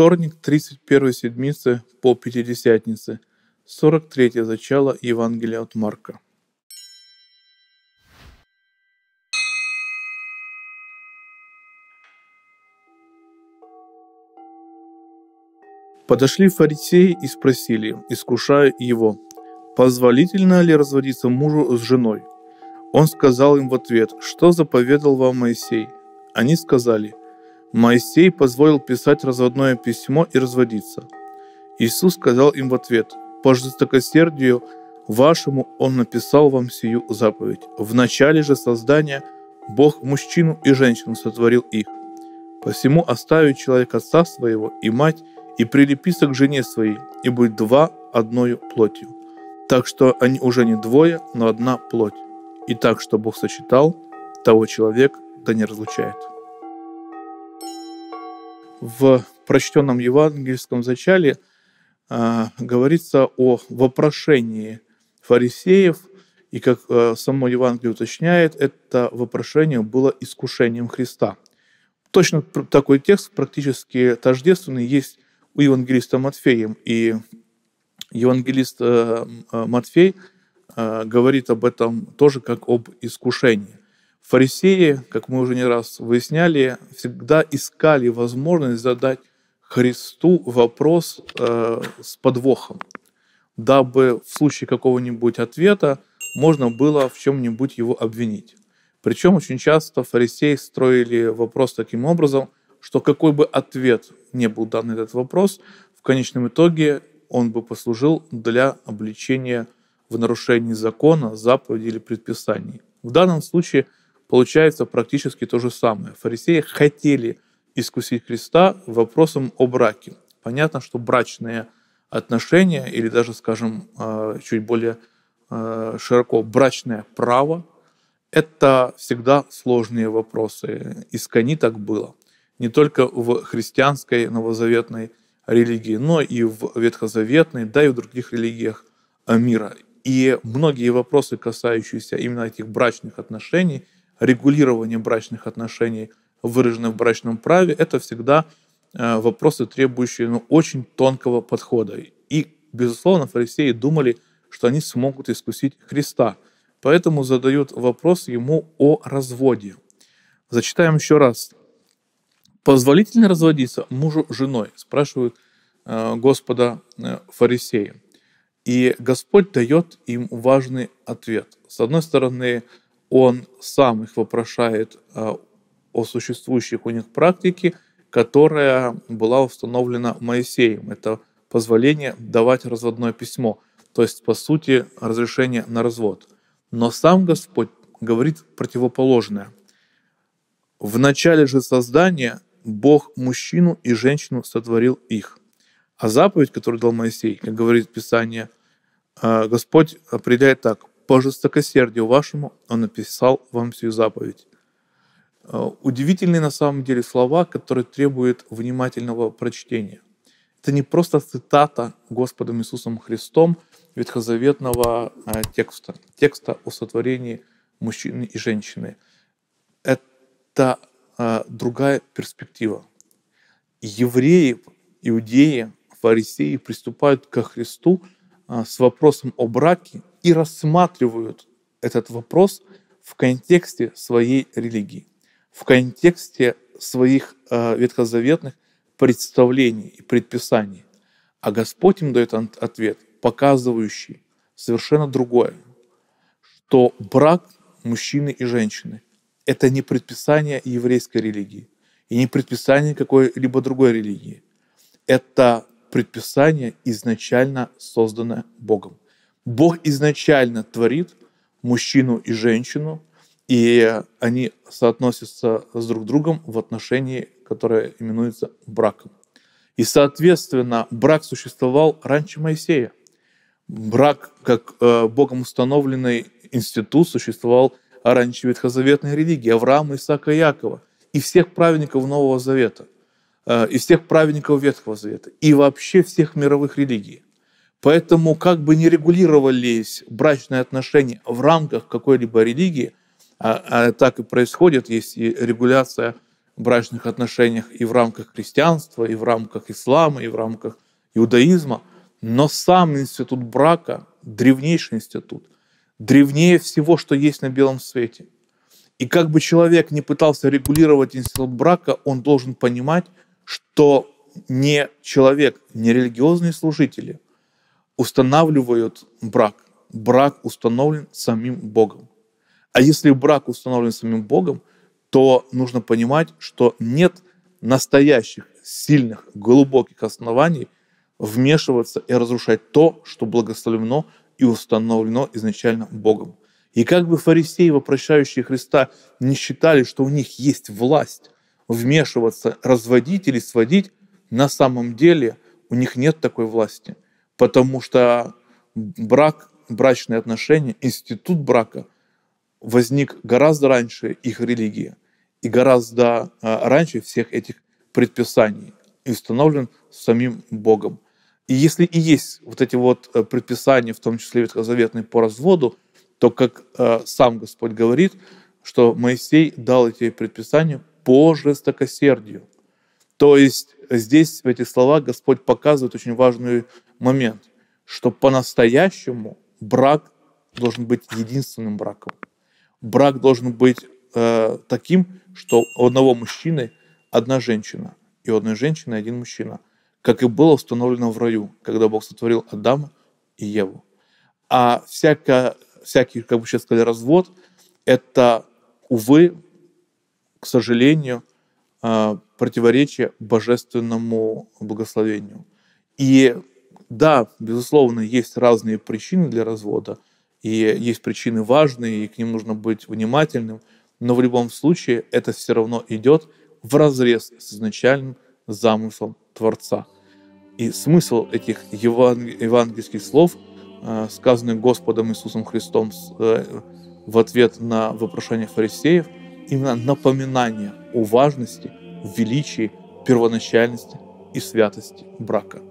Вторник 31 седмицы по Пятидесятнице, 43 зачало Евангелия от Марка. Подошли фарисеи и спросили, искушая его, «Позволительно ли разводиться мужу с женой?» Он сказал им в ответ, «Что заповедал вам Моисей?» Они сказали, Моисей позволил писать разводное письмо и разводиться. Иисус сказал им в ответ, «По жестокосердию вашему Он написал вам сию заповедь. В начале же создания Бог мужчину и женщину сотворил их. Посему оставит человек отца своего и мать, и прилепится к жене своей, и будет два одною плотью. Так что они уже не двое, но одна плоть. И так, что Бог сочетал, того человек да не разлучает в прочтенном евангельском зачале э, говорится о вопрошении фарисеев, и как э, само Евангелие уточняет, это вопрошение было искушением Христа. Точно такой текст практически тождественный есть у евангелиста Матфея. И евангелист э, э Матфей э, говорит об этом тоже как об искушении. Фарисеи, как мы уже не раз выясняли, всегда искали возможность задать Христу вопрос э, с подвохом, дабы в случае какого-нибудь ответа можно было в чем-нибудь его обвинить. Причем очень часто фарисеи строили вопрос таким образом, что какой бы ответ не был дан на этот вопрос, в конечном итоге он бы послужил для обличения в нарушении закона, заповеди или предписаний. В данном случае – Получается практически то же самое. Фарисеи хотели искусить Христа вопросом о браке. Понятно, что брачные отношения или даже, скажем, э, чуть более э, широко брачное право – это всегда сложные вопросы. Искони так было. Не только в христианской новозаветной религии, но и в ветхозаветной, да и в других религиях мира. И многие вопросы, касающиеся именно этих брачных отношений – регулирование брачных отношений выраженных в брачном праве, это всегда э, вопросы, требующие ну, очень тонкого подхода. И, безусловно, фарисеи думали, что они смогут искусить Христа. Поэтому задают вопрос ему о разводе. Зачитаем еще раз. «Позволительно разводиться мужу женой?» – спрашивают э, Господа э, фарисеи. И Господь дает им важный ответ. С одной стороны, он сам их вопрошает а, о существующих у них практике, которая была установлена Моисеем. Это позволение давать разводное письмо, то есть, по сути, разрешение на развод. Но сам Господь говорит противоположное. В начале же создания Бог мужчину и женщину сотворил их. А заповедь, которую дал Моисей, как говорит Писание, а, Господь определяет так по жестокосердию вашему он написал вам всю заповедь. Э, удивительные на самом деле слова, которые требуют внимательного прочтения. Это не просто цитата Господом Иисусом Христом ветхозаветного э, текста, текста о сотворении мужчины и женщины. Это э, другая перспектива. Евреи, иудеи, фарисеи приступают ко Христу с вопросом о браке и рассматривают этот вопрос в контексте своей религии, в контексте своих э, ветхозаветных представлений и предписаний. А Господь им дает ответ, показывающий совершенно другое, что брак мужчины и женщины – это не предписание еврейской религии и не предписание какой-либо другой религии. Это предписание, изначально созданное Богом – Бог изначально творит мужчину и женщину, и они соотносятся с друг другом в отношении, которое именуется браком. И, соответственно, брак существовал раньше Моисея. Брак, как э, Богом установленный институт, существовал раньше ветхозаветной религии Авраама, Исаака и Якова и всех праведников Нового Завета, э, и всех праведников Ветхого Завета, и вообще всех мировых религий. Поэтому как бы не регулировались брачные отношения в рамках какой-либо религии, а, а так и происходит, есть и регуляция брачных отношениях и в рамках христианства, и в рамках ислама, и в рамках иудаизма. Но сам институт брака – древнейший институт, древнее всего, что есть на белом свете. И как бы человек не пытался регулировать институт брака, он должен понимать, что не человек, не религиозные служители – устанавливают брак. Брак установлен самим Богом. А если брак установлен самим Богом, то нужно понимать, что нет настоящих, сильных, глубоких оснований вмешиваться и разрушать то, что благословлено и установлено изначально Богом. И как бы фарисеи, вопрощающие Христа, не считали, что у них есть власть вмешиваться, разводить или сводить, на самом деле у них нет такой власти – потому что брак, брачные отношения, институт брака возник гораздо раньше их религии и гораздо э, раньше всех этих предписаний и установлен самим Богом. И если и есть вот эти вот э, предписания, в том числе ветхозаветные по разводу, то, как э, сам Господь говорит, что Моисей дал эти предписания по жестокосердию. То есть здесь в этих словах Господь показывает очень важную момент, что по-настоящему брак должен быть единственным браком. Брак должен быть э, таким, что у одного мужчины одна женщина, и у одной женщины один мужчина, как и было установлено в раю, когда Бог сотворил Адама и Еву. А всяко, всякий, как бы сейчас сказали, развод – это, увы, к сожалению, э, противоречие божественному благословению. И да, безусловно, есть разные причины для развода, и есть причины важные, и к ним нужно быть внимательным, но в любом случае это все равно идет в разрез с изначальным замыслом Творца. И смысл этих евангельских слов, э, сказанных Господом Иисусом Христом э, в ответ на вопрошение фарисеев, именно напоминание о важности, величии, первоначальности и святости брака.